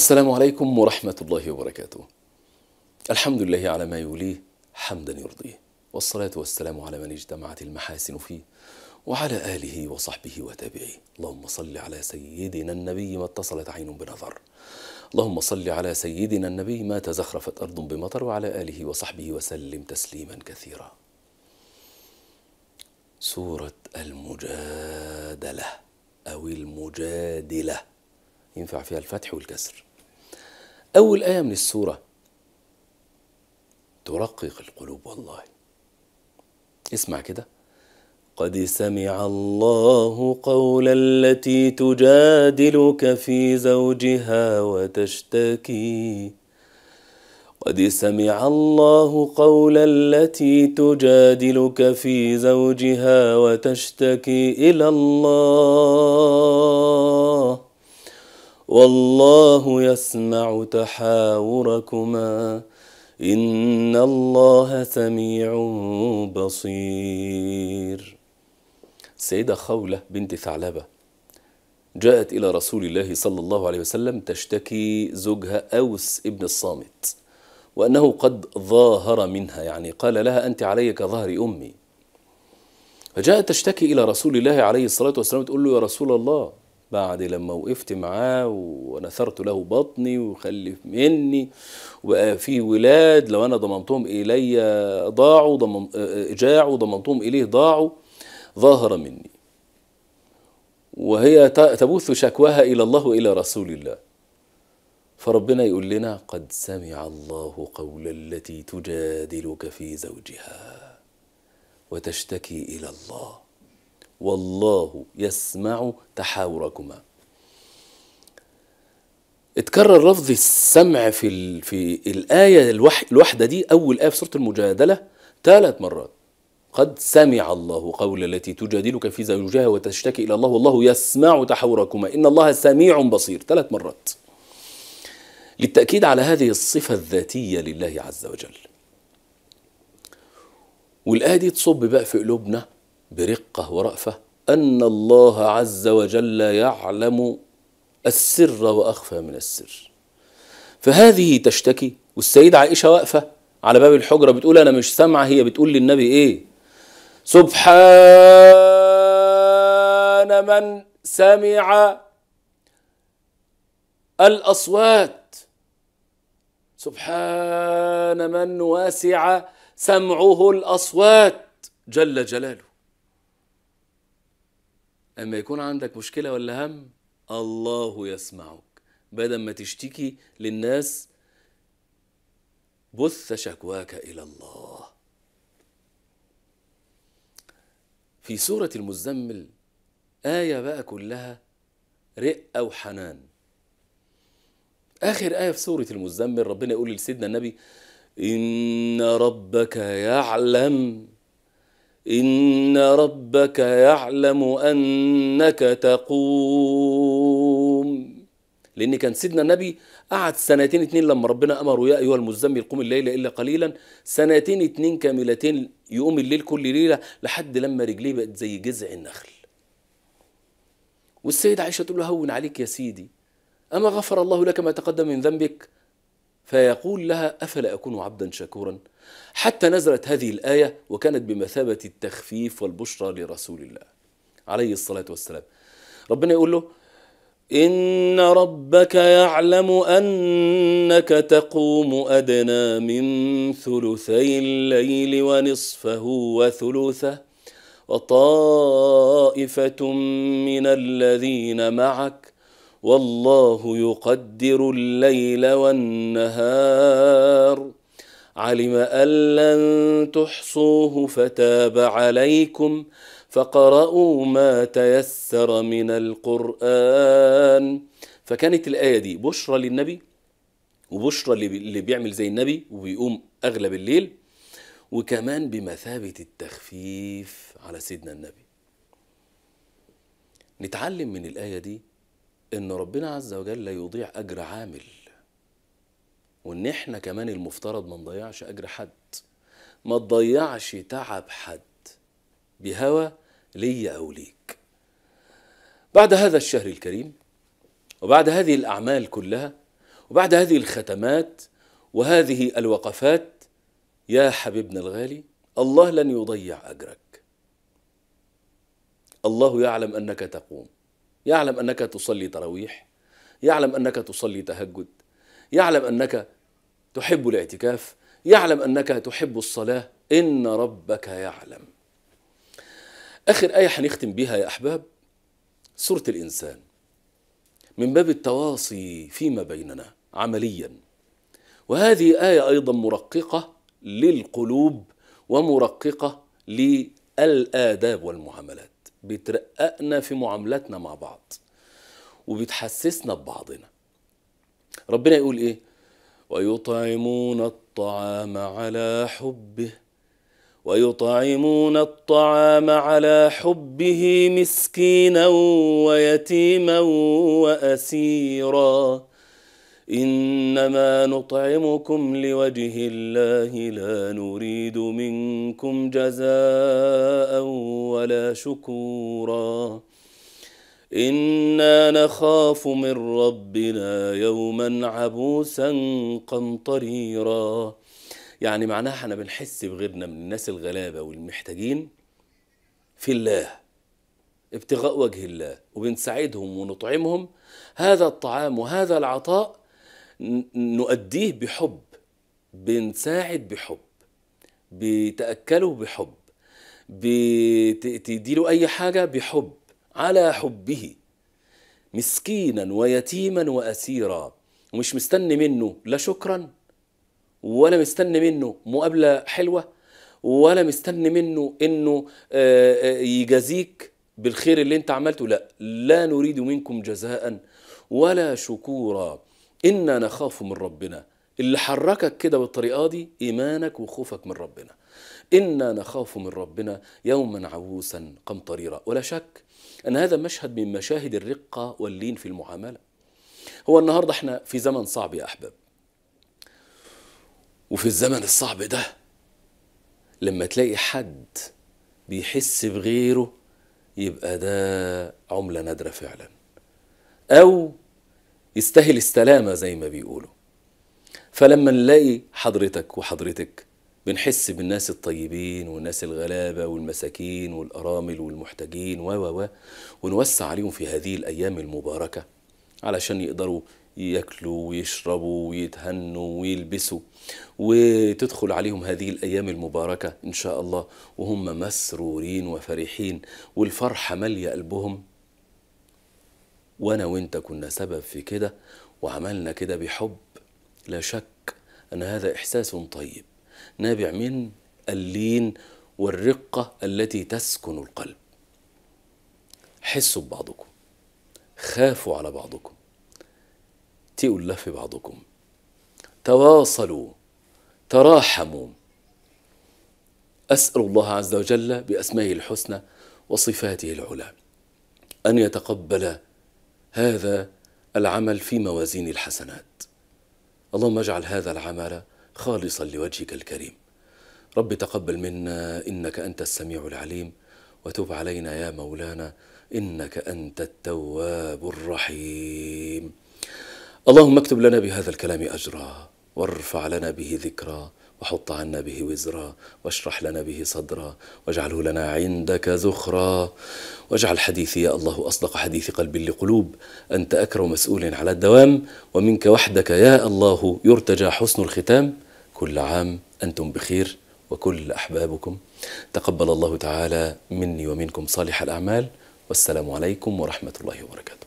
السلام عليكم ورحمة الله وبركاته. الحمد لله على ما يوليه حمدا يرضيه، والصلاة والسلام على من اجتمعت المحاسن فيه، وعلى آله وصحبه وتابعيه، اللهم صل على سيدنا النبي ما اتصلت عين بنظر. اللهم صل على سيدنا النبي ما تزخرفت أرض بمطر وعلى آله وصحبه وسلم تسليما كثيرا. سورة المجادلة أو المجادلة ينفع فيها الفتح والكسر أول آية من السورة ترقق القلوب والله اسمع كده قد سمع الله قول التي تجادلك في زوجها وتشتكي قد سمع الله قول التي تجادلك في زوجها وتشتكي إلى الله والله يسمع تحاوركما ان الله سميع بصير السيده خوله بنت ثعلبه جاءت الى رسول الله صلى الله عليه وسلم تشتكي زوجها اوس ابن الصامت وانه قد ظاهر منها يعني قال لها انت علي كظهر امي فجاءت تشتكي الى رسول الله عليه الصلاه والسلام تقول له يا رسول الله بعد لما وقفت معاه ونثرت له بطني وخلف مني وبقى في ولاد لو انا ضممتهم الي ضاعوا ضمم جاعوا ضممتهم اليه ضاعوا ظاهر مني وهي تبث شكواها الى الله والى رسول الله فربنا يقول لنا قد سمع الله قول التي تجادلك في زوجها وتشتكي الى الله والله يسمع تحاوركما اتكرر لفظ السمع في ال... في الآية الوحده دي أول آية في سورة المجادلة ثلاث مرات قد سمع الله قول التي تجادلك في زوجها وتشتكي إلى الله والله يسمع تحاوركما إن الله سميع بصير ثلاث مرات للتأكيد على هذه الصفة الذاتية لله عز وجل والآية دي تصب بقى في قلوبنا برقة ورأفة أن الله عز وجل يعلم السر وأخفى من السر فهذه تشتكي والسيدة عائشة واقفة على باب الحجرة بتقول أنا مش سامعة هي بتقول للنبي إيه سبحان من سمع الأصوات سبحان من واسع سمعه الأصوات جل جلاله أما يكون عندك مشكلة ولا هم الله يسمعك بدل ما تشتكي للناس بث شكواك إلى الله في سورة المزمل آية بقى كلها رقة وحنان آخر آية في سورة المزمل ربنا يقول لسيدنا النبي إن ربك يعلم ان ربك يعلم انك تقوم لان كان سيدنا النبي قعد سنتين اتنين لما ربنا امره يا ايها المزمل قوم الليل الا قليلا سنتين اتنين كاملتين يقوم الليل كل ليله لحد لما رجليه بقت زي جذع النخل والسيدة عائشة تقول له هون عليك يا سيدي أما غفر الله لك ما تقدم من ذنبك فيقول لها افلا اكون عبدا شكورا حتى نزلت هذه الايه وكانت بمثابه التخفيف والبشرى لرسول الله عليه الصلاه والسلام ربنا يقول له ان ربك يعلم انك تقوم ادنى من ثلثي الليل ونصفه وثلثه وطائفه من الذين معك والله يقدر الليل والنهار علم ان لن تحصوه فتاب عليكم فقرأوا ما تيسر من القرآن فكانت الآية دي بشرى للنبي وبشرى اللي بيعمل زي النبي وبيقوم أغلب الليل وكمان بمثابة التخفيف على سيدنا النبي نتعلم من الآية دي ان ربنا عز وجل لا يضيع اجر عامل وان احنا كمان المفترض ما نضيعش اجر حد ما تضيعش تعب حد بهوى ليا او ليك بعد هذا الشهر الكريم وبعد هذه الاعمال كلها وبعد هذه الختمات وهذه الوقفات يا حبيبنا الغالي الله لن يضيع اجرك الله يعلم انك تقوم يعلم أنك تصلي تراويح يعلم أنك تصلي تهجد يعلم أنك تحب الاعتكاف يعلم أنك تحب الصلاة إن ربك يعلم آخر آية هنختم بيها يا أحباب سورة الإنسان من باب التواصي فيما بيننا عمليا وهذه آية أيضا مرققة للقلوب ومرققة للآداب والمعاملات بترققنا في معاملاتنا مع بعض وبتحسسنا ببعضنا ربنا يقول ايه ويطعمون الطعام على حبه ويطعمون الطعام على حبه مسكينا ويتيما واسيرا انما نطعمكم لوجه الله لا نريد منكم جزاء ولا شكورا انا نخاف من ربنا يوما عبوسا قمطريرا يعني معناها احنا بنحس بغيرنا من الناس الغلابه والمحتاجين في الله ابتغاء وجه الله وبنساعدهم ونطعمهم هذا الطعام وهذا العطاء نؤديه بحب بنساعد بحب بتأكله بحب بتديله أي حاجة بحب على حبه مسكينا ويتيما وأسيرا ومش مستني منه لا شكرا ولا مستني منه مقابلة حلوة ولا مستني منه انه آه، آه، يجازيك بالخير اللي انت عملته لا لا نريد منكم جزاء ولا شكورا إنا نخاف من ربنا اللي حركك كده بالطريقة دي إيمانك وخوفك من ربنا إنا نخاف من ربنا يوما عبوسا قمطريرا ولا شك أن هذا مشهد من مشاهد الرقة واللين في المعاملة هو النهاردة احنا في زمن صعب يا أحباب وفي الزمن الصعب ده لما تلاقي حد بيحس بغيره يبقى ده عملة نادرة فعلا أو يستاهل السلامة زي ما بيقولوا فلما نلاقي حضرتك وحضرتك بنحس بالناس الطيبين والناس الغلابة والمساكين والأرامل والمحتاجين و و و ونوسع عليهم في هذه الأيام المباركة علشان يقدروا ياكلوا ويشربوا ويتهنوا ويلبسوا وتدخل عليهم هذه الايام المباركه ان شاء الله وهم مسرورين وفرحين والفرحه ماليه قلبهم وانا وانت كنا سبب في كده وعملنا كده بحب لا شك ان هذا احساس طيب نابع من اللين والرقه التي تسكن القلب حسوا ببعضكم خافوا على بعضكم تيقوا اللف بعضكم تواصلوا تراحموا اسال الله عز وجل باسمائه الحسنى وصفاته العلى ان يتقبل هذا العمل في موازين الحسنات اللهم اجعل هذا العمل خالصا لوجهك الكريم رب تقبل منا انك انت السميع العليم وتب علينا يا مولانا انك انت التواب الرحيم اللهم اكتب لنا بهذا الكلام اجرا وارفع لنا به ذكرا وحط عنا به وزرا واشرح لنا به صدرا واجعله لنا عندك ذخرا واجعل حديثي يا الله أصدق حديث قلب لقلوب أنت أكرم مسؤول على الدوام ومنك وحدك يا الله يرتجى حسن الختام كل عام أنتم بخير وكل أحبابكم تقبل الله تعالى مني ومنكم صالح الأعمال والسلام عليكم ورحمة الله وبركاته